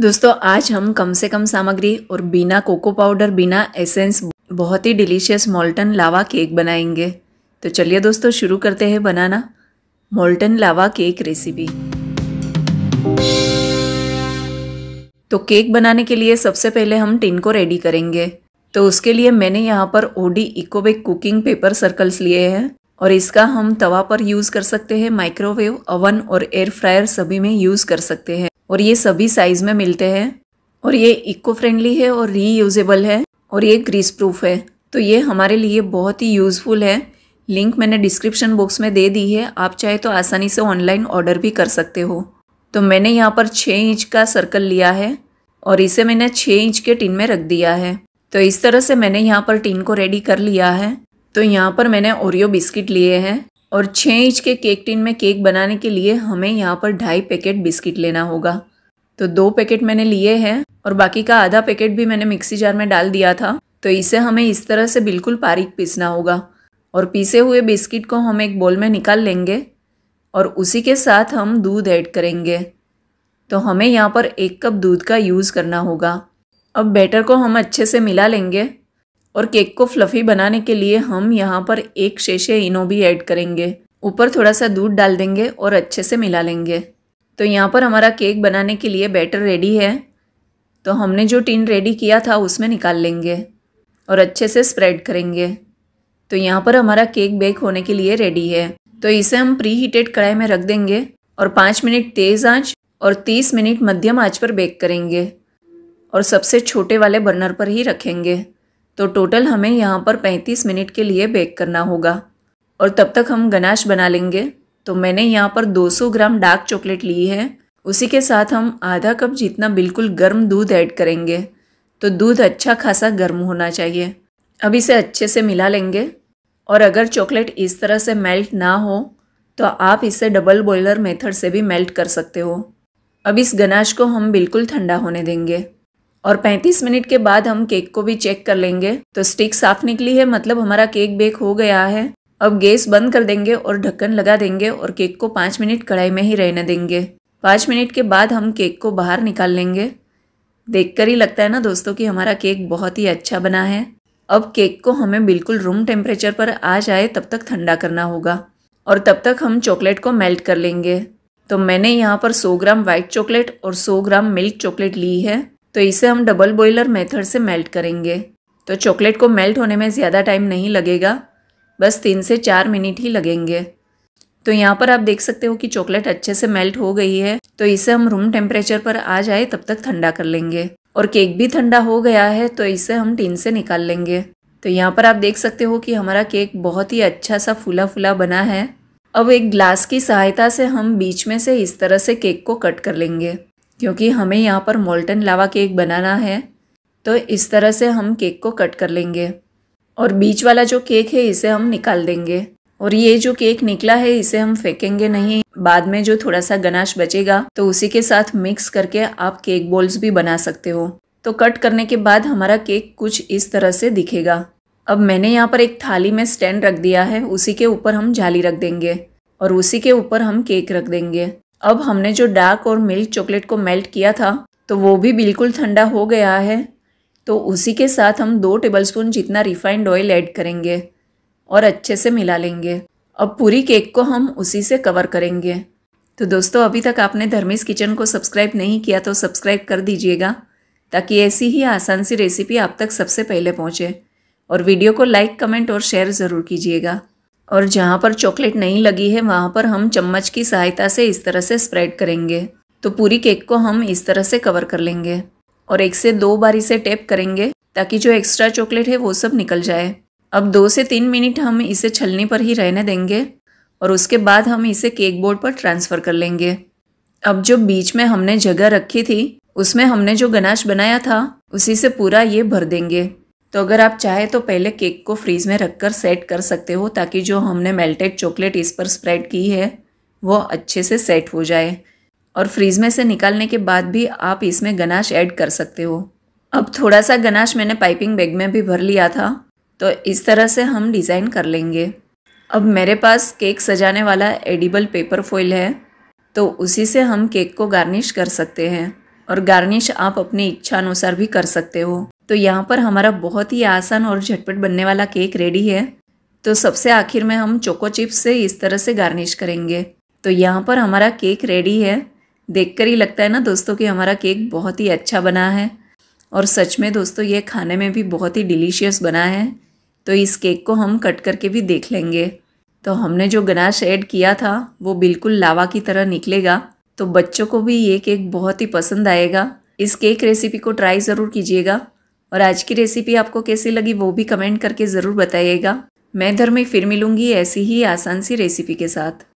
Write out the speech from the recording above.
दोस्तों आज हम कम से कम सामग्री और बिना कोको पाउडर बिना एसेंस बहुत ही डिलीशियस मोल्टन लावा केक बनाएंगे तो चलिए दोस्तों शुरू करते हैं बनाना मोल्टन लावा केक रेसिपी तो केक बनाने के लिए सबसे पहले हम टिन को रेडी करेंगे तो उसके लिए मैंने यहाँ पर OD Ecobake cooking paper circles लिए हैं और इसका हम तवा पर यूज़ कर सकते हैं माइक्रोवेव ओवन और एयर फ्रायर सभी में यूज़ कर सकते हैं और ये सभी साइज़ में मिलते हैं और ये इको फ्रेंडली है और रीयूजेबल है और ये ग्रीस प्रूफ है तो ये हमारे लिए बहुत ही यूज़फुल है लिंक मैंने डिस्क्रिप्शन बॉक्स में दे दी है आप चाहे तो आसानी से ऑनलाइन ऑर्डर भी कर सकते हो तो मैंने यहाँ पर छः इंच का सर्कल लिया है और इसे मैंने छः इंच के टिन में रख दिया है तो इस तरह से मैंने यहाँ पर टिन को रेडी कर लिया है तो यहाँ पर मैंने ओरियो बिस्किट लिए हैं और छः इंच के केक टिन में केक बनाने के लिए हमें यहाँ पर ढाई पैकेट बिस्किट लेना होगा तो दो पैकेट मैंने लिए हैं और बाकी का आधा पैकेट भी मैंने मिक्सी जार में डाल दिया था तो इसे हमें इस तरह से बिल्कुल पारीक पीसना होगा और पीसे हुए बिस्किट को हम एक बोल में निकाल लेंगे और उसी के साथ हम दूध ऐड करेंगे तो हमें यहाँ पर एक कप दूध का यूज़ करना होगा अब बैटर को हम अच्छे से मिला लेंगे और केक को फ्लफ़ी बनाने के लिए हम यहाँ पर एक शेषे इनो भी ऐड करेंगे ऊपर थोड़ा सा दूध डाल देंगे और अच्छे से मिला लेंगे तो यहाँ पर हमारा केक बनाने के लिए बैटर रेडी है तो हमने जो टिन रेडी किया था उसमें निकाल लेंगे और अच्छे से स्प्रेड करेंगे तो यहाँ पर हमारा केक बेक होने के लिए रेडी है तो इसे हम प्री हीटेड कढ़ाई में रख देंगे और पाँच मिनट तेज़ आँच और तीस मिनट मध्यम आँच पर बेक करेंगे और सबसे छोटे वाले बर्नर पर ही रखेंगे तो टोटल हमें यहाँ पर 35 मिनट के लिए बेक करना होगा और तब तक हम गनाश बना लेंगे तो मैंने यहाँ पर 200 ग्राम डार्क चॉकलेट ली है उसी के साथ हम आधा कप जितना बिल्कुल गर्म दूध ऐड करेंगे तो दूध अच्छा खासा गर्म होना चाहिए अब इसे अच्छे से मिला लेंगे और अगर चॉकलेट इस तरह से मेल्ट ना हो तो आप इसे डबल बॉयलर मेथड से भी मेल्ट कर सकते हो अब इस गनाश को हम बिल्कुल ठंडा होने देंगे और 35 मिनट के बाद हम केक को भी चेक कर लेंगे तो स्टिक साफ निकली है मतलब हमारा केक बेक हो गया है अब गैस बंद कर देंगे और ढक्कन लगा देंगे और केक को पाँच मिनट कढ़ाई में ही रहने देंगे पाँच मिनट के बाद हम केक को बाहर निकाल लेंगे देखकर ही लगता है ना दोस्तों कि हमारा केक बहुत ही अच्छा बना है अब केक को हमें बिल्कुल रूम टेम्परेचर पर आ जाए तब तक ठंडा करना होगा और तब तक हम चॉकलेट को मेल्ट कर लेंगे तो मैंने यहाँ पर 100 ग्राम वाइट चॉकलेट और 100 ग्राम मिल्क चॉकलेट ली है तो इसे हम डबल बॉयलर मेथड से मेल्ट करेंगे तो चॉकलेट को मेल्ट होने में ज़्यादा टाइम नहीं लगेगा बस तीन से चार मिनट ही लगेंगे तो यहाँ पर आप देख सकते हो कि चॉकलेट अच्छे से मेल्ट हो गई है तो इसे हम रूम टेम्परेचर पर आ जाए तब तक ठंडा कर लेंगे और केक भी ठंडा हो गया है तो इसे हम टीन से निकाल लेंगे तो यहाँ पर आप देख सकते हो कि हमारा केक बहुत ही अच्छा सा फूला फूला बना है अब एक ग्लास की सहायता से हम बीच में से इस तरह से केक को कट कर लेंगे क्योंकि हमें यहाँ पर मोल्टन लावा केक बनाना है तो इस तरह से हम केक को कट कर लेंगे और बीच वाला जो केक है इसे हम निकाल देंगे और ये जो केक निकला है इसे हम फेंकेंगे नहीं बाद में जो थोड़ा सा गनाश बचेगा तो उसी के साथ मिक्स करके आप केक बॉल्स भी बना सकते हो तो कट करने के बाद हमारा केक कुछ इस तरह से दिखेगा अब मैंने यहाँ पर एक थाली में स्टैंड रख दिया है उसी के ऊपर हम जाली रख देंगे और उसी के ऊपर हम केक रख देंगे अब हमने जो डार्क और मिल्क चॉकलेट को मेल्ट किया था तो वो भी बिल्कुल ठंडा हो गया है तो उसी के साथ हम दो टेबलस्पून जितना रिफाइंड ऑयल ऐड करेंगे और अच्छे से मिला लेंगे अब पूरी केक को हम उसी से कवर करेंगे तो दोस्तों अभी तक आपने धर्मिस किचन को सब्सक्राइब नहीं किया तो सब्सक्राइब कर दीजिएगा ताकि ऐसी ही आसान सी रेसिपी आप तक सबसे पहले पहुँचे और वीडियो को लाइक कमेंट और शेयर ज़रूर कीजिएगा और जहाँ पर चॉकलेट नहीं लगी है वहाँ पर हम चम्मच की सहायता से इस तरह से स्प्रेड करेंगे तो पूरी केक को हम इस तरह से कवर कर लेंगे और एक से दो बार इसे टैप करेंगे ताकि जो एक्स्ट्रा चॉकलेट है वो सब निकल जाए अब दो से तीन मिनट हम इसे छलनी पर ही रहने देंगे और उसके बाद हम इसे केक बोर्ड पर ट्रांसफ़र कर लेंगे अब जो बीच में हमने जगह रखी थी उसमें हमने जो गनाश बनाया था उसी से पूरा ये भर देंगे तो अगर आप चाहे तो पहले केक को फ्रीज में रख कर सेट कर सकते हो ताकि जो हमने मेल्टेड चॉकलेट इस पर स्प्रेड की है वो अच्छे से सेट हो जाए और फ्रीज में से निकालने के बाद भी आप इसमें गनाश ऐड कर सकते हो अब थोड़ा सा गनाश मैंने पाइपिंग बैग में भी भर लिया था तो इस तरह से हम डिज़ाइन कर लेंगे अब मेरे पास केक सजाने वाला एडिबल पेपर फॉइल है तो उसी से हम केक को गार्निश कर सकते हैं और गार्निश आप अपनी इच्छा अनुसार भी कर सकते हो तो यहाँ पर हमारा बहुत ही आसान और झटपट बनने वाला केक रेडी है तो सबसे आखिर में हम चोको चिप्स से इस तरह से गार्निश करेंगे तो यहाँ पर हमारा केक रेडी है देखकर ही लगता है ना दोस्तों कि हमारा केक बहुत ही अच्छा बना है और सच में दोस्तों ये खाने में भी बहुत ही डिलीशियस बना है तो इस केक को हम कट करके भी देख लेंगे तो हमने जो गनाश ऐड किया था वो बिल्कुल लावा की तरह निकलेगा तो बच्चों को भी ये केक बहुत ही पसंद आएगा इस केक रेसिपी को ट्राई ज़रूर कीजिएगा और आज की रेसिपी आपको कैसी लगी वो भी कमेंट करके ज़रूर बताइएगा मैं में फिर मिलूंगी ऐसी ही आसान सी रेसिपी के साथ